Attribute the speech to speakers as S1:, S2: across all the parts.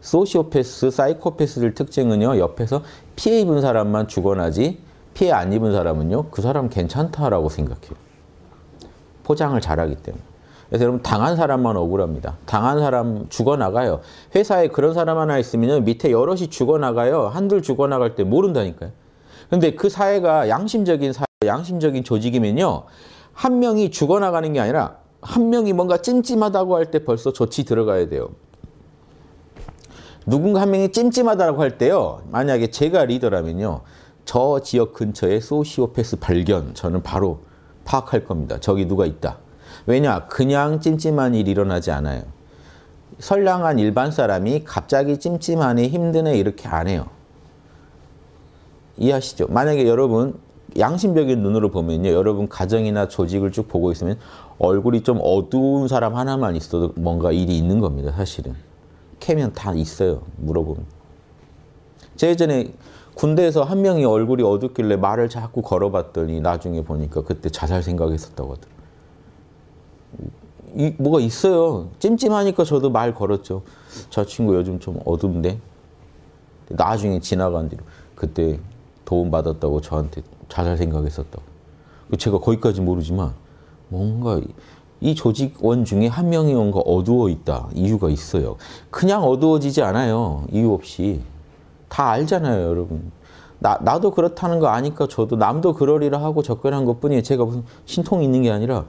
S1: 소시오패스, 사이코패스들 특징은요. 옆에서 피해 입은 사람만 죽어나지 피해 안 입은 사람은요. 그 사람 괜찮다라고 생각해요. 포장을 잘하기 때문에. 그래서 여러분 당한 사람만 억울합니다. 당한 사람 죽어나가요. 회사에 그런 사람 하나 있으면 밑에 여럿이 죽어나가요. 한둘 죽어나갈 때 모른다니까요. 근데 그 사회가 양심적인 사회, 양심적인 조직이면요. 한 명이 죽어나가는 게 아니라 한 명이 뭔가 찜찜하다고 할 때 벌써 조치 들어가야 돼요. 누군가 한 명이 찜찜하다고 할 때요. 만약에 제가 리더라면요. 저 지역 근처에 소시오패스 발견 저는 바로 파악할 겁니다. 저기 누가 있다. 왜냐? 그냥 찜찜한 일이 일어나지 않아요. 선량한 일반 사람이 갑자기 찜찜하네 힘드네 이렇게 안 해요. 이해하시죠? 만약에 여러분 양심적인 눈으로 보면요. 여러분 가정이나 조직을 쭉 보고 있으면 얼굴이 좀 어두운 사람 하나만 있어도 뭔가 일이 있는 겁니다. 사실은. 캐면 다 있어요. 물어보면. 제 전에 군대에서 한 명이 얼굴이 어둡길래 말을 자꾸 걸어봤더니 나중에 보니까 그때 자살 생각했었다고 하더라고요. 이, 뭐가 있어요. 찜찜하니까 저도 말 걸었죠. 저 친구 요즘 좀 어둡네. 나중에 지나간 뒤로 그때 도움받았다고 저한테 자살 생각했었다고. 그 제가 거기까지 모르지만 뭔가 이 조직원 중에 한 명이 뭔가 어두워 있다. 이유가 있어요. 그냥 어두워지지 않아요. 이유 없이. 다 알잖아요, 여러분. 나, 나도 그렇다는 거 아니까 저도 남도 그러리라 하고 접근한 것뿐이에요. 제가 무슨 신통이 있는 게 아니라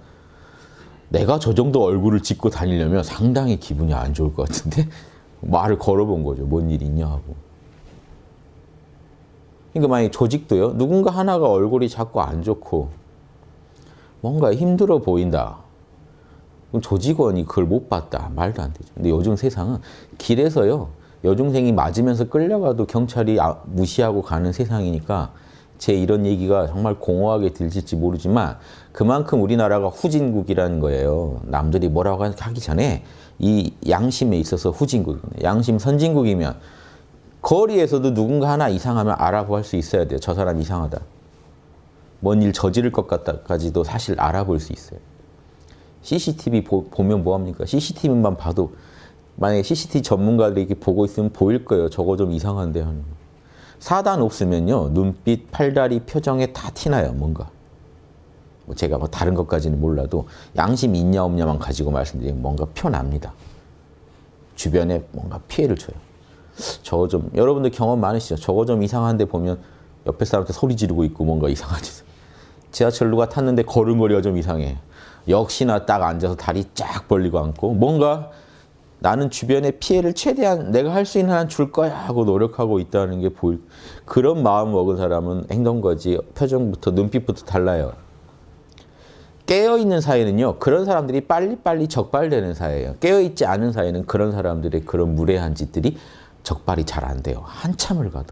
S1: 내가 저 정도 얼굴을 짓고 다니려면 상당히 기분이 안 좋을 것 같은데 말을 걸어본 거죠. 뭔일 있냐 하고. 그러니까 만약 에 조직도요. 누군가 하나가 얼굴이 자꾸 안 좋고 뭔가 힘들어 보인다. 그럼 조직원이 그걸 못 봤다. 말도 안 되죠. 근데 요즘 세상은 길에서요. 여중생이 맞으면서 끌려가도 경찰이 아, 무시하고 가는 세상이니까 제 이런 얘기가 정말 공허하게 들릴지 모르지만 그만큼 우리나라가 후진국이라는 거예요. 남들이 뭐라고 하기 전에 이 양심에 있어서 후진국이네. 양심 선진국이면 거리에서도 누군가 하나 이상하면 알아볼 수 있어야 돼요. 저 사람 이상하다. 뭔 일 저지를 것 같다까지도 사실 알아볼 수 있어요. CCTV 보, 보면 뭐합니까? CCTV만 봐도 만약에 CCTV 전문가들이 이렇게 보고 있으면 보일 거예요. 저거 좀 이상한데 하는 거. 사단 없으면요. 눈빛, 팔다리, 표정에 다 티나요. 뭔가. 뭐 제가 뭐 다른 것까지는 몰라도 양심 있냐 없냐만 가지고 말씀드리면 뭔가 표납니다. 주변에 뭔가 피해를 줘요. 저거 좀 여러분들 경험 많으시죠? 저거 좀 이상한데 보면 옆에 사람한테 소리 지르고 있고 뭔가 이상하지. 지하철로가 탔는데 걸음걸이가 좀 이상해. 역시나 딱 앉아서 다리 쫙 벌리고 앉고 뭔가 나는 주변에 피해를 최대한 내가 할 수 있는 한 줄 거야 하고 노력하고 있다는 게 보일 그런 마음 먹은 사람은 행동거지 표정부터 눈빛부터 달라요. 깨어있는 사회는요 그런 사람들이 빨리빨리 적발되는 사회예요. 깨어있지 않은 사회는 그런 사람들의 그런 무례한 짓들이 적발이 잘 안 돼요. 한참을 가도.